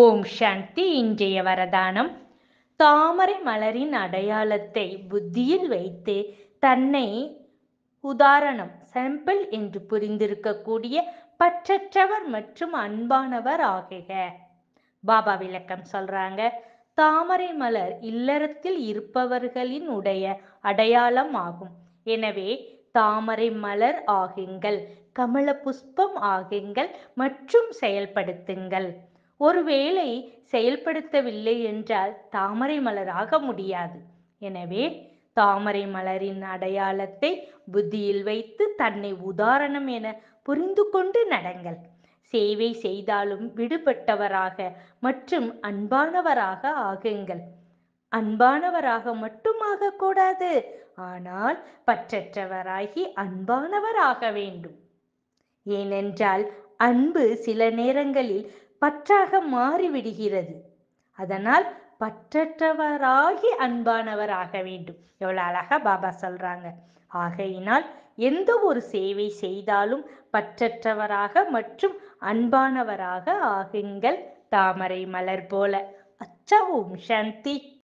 ஓம் சாந்தி இன்றைய வரதானம் தாமரை மலரின் அடையாளத்தை புத்தியில் வைத்து தன்னை உதாரணம் சாம்பிள் என்று புரிந்திருக்கக்கூடிய பற்றற்றவர் மற்றும் அன்பானவர் ஆகுக பாபா விளக்கம் சொல்றாங்க தாமரை மலர் இல்லறத்தில் இருப்பவர்களின் உடைய அடையாளம் ஆகும் எனவே தாமரை மலர் ஆகுங்கள் கமல புஷ்பம் ஆகுங்கள் மற்றும் செயல்படுத்துங்கள் ஒருவேளை செயல்படுத்தவில்லை என்றால் தாமரை மலராக முடியாது எனவே தாமரை மலரின் அடையாளத்தை புத்தியில் வைத்து தன்னை உதாரணம் என புரிந்து கொண்டு நடங்கள் சேவை செய்தாலும் விடுபட்டவராக மற்றும் அன்பானவராக ஆகுங்கள் அன்பானவராக மட்டும் ஆகக்கூடாது ஆனால் பற்றற்றவராகி அன்பானவராக வேண்டும் ஏனென்றால் அன்பு சில நேரங்களில் பற்றாக மாறிவிடுகிறது அதனால் பற்றற்றவராகி அன்பானவர் ஆக வேண்டும் எவ்வளோ அழகா பாபா சொல்றாங்க ஆகையினால் எந்த ஒரு சேவை செய்தாலும் பற்றற்றவராக மற்றும் அன்பானவராக ஆகுங்கள் தாமரை மலர் போல அச்சவும் சந்தி சாந்தி